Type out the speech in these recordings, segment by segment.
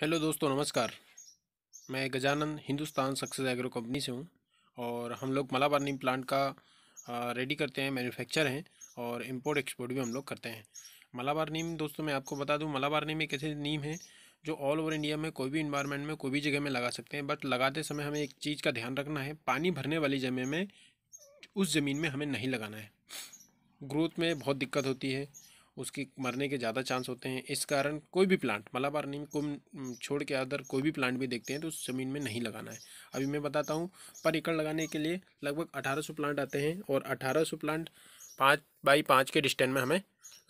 hello दोस्तों नमस्कार मैं Gajanan Hindustan Success Agro Company से हूँ और हम लोग नीम प्लांट का रेडी करते हैं मैन्युफैक्चर हैं और इंपोर्ट एक्सपोर्ट भी हम लोग करते हैं मलाबार नीम दोस्तों मैं आपको बता दूँ मलाबार नीम एक ऐसे नीम है जो ऑल ओवर इंडिया में कोई भी इन्वायरमेंट में कोई भी जगह में लगा सकते हैं बट लगाते समय हमें एक चीज़ का ध्यान रखना है पानी भरने वाली जमे में उस ज़मीन में हमें नहीं लगाना है ग्रोथ में बहुत दिक्कत होती है उसकी मरने के ज़्यादा चांस होते हैं इस कारण कोई भी प्लांट मलाबार नीम को छोड़ के अदर कोई भी प्लांट भी देखते हैं तो उस ज़मीन में नहीं लगाना है अभी मैं बताता हूँ पर एकड़ लगाने के लिए लगभग अठारह सौ प्लांट आते हैं और अठारह सौ प्लांट पाँच बाई पाँच के डिस्टेंस में हमें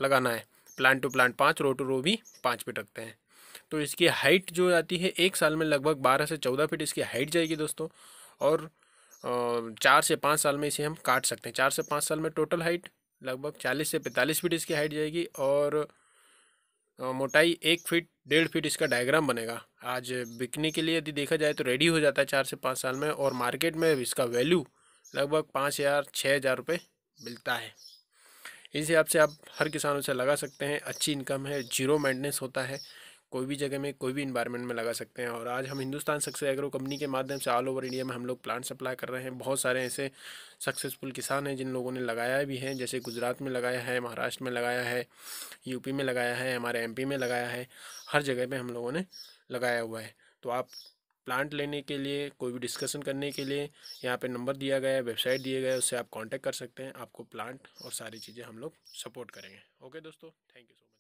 लगाना है प्लांट टू प्लांट पाँच रो टू रो भी पाँच फिट रखते हैं तो इसकी हाइट जो आती है एक साल में लगभग बारह से चौदह फिट इसकी हाइट जाएगी दोस्तों और चार से पाँच साल में इसे हम काट सकते हैं चार से पाँच साल में टोटल हाइट लगभग चालीस से पैंतालीस फीट इसकी हाइट जाएगी और मोटाई एक फीट डेढ़ फीट इसका डायग्राम बनेगा आज बिकने के लिए यदि देखा जाए तो रेडी हो जाता है चार से पाँच साल में और मार्केट में इसका वैल्यू लगभग पाँच हज़ार छः हज़ार रुपये मिलता है इस हिसाब से आप हर किसानों से लगा सकते हैं अच्छी इनकम है जीरो मेंटेनेंस होता है कोई भी जगह में कोई भी इन्वायरमेंट में लगा सकते हैं और आज हम हिंदुस्तान सक्सेस एग्रो कंपनी के माध्यम से ऑल ओवर इंडिया में हम लोग प्लांट सप्लाई कर रहे हैं बहुत सारे ऐसे सक्सेसफुल किसान हैं जिन लोगों ने लगाया भी है जैसे गुजरात में लगाया है महाराष्ट्र में लगाया है यूपी में लगाया है हमारे एम में लगाया है हर जगह पर हम लोगों ने लगाया हुआ है तो आप प्लांट लेने के लिए कोई भी डिस्कशन करने के लिए यहाँ पे नंबर दिया गया है वेबसाइट दिए गए उससे आप कांटेक्ट कर सकते हैं आपको प्लांट और सारी चीज़ें हम लोग सपोर्ट करेंगे ओके दोस्तों थैंक यू सो मच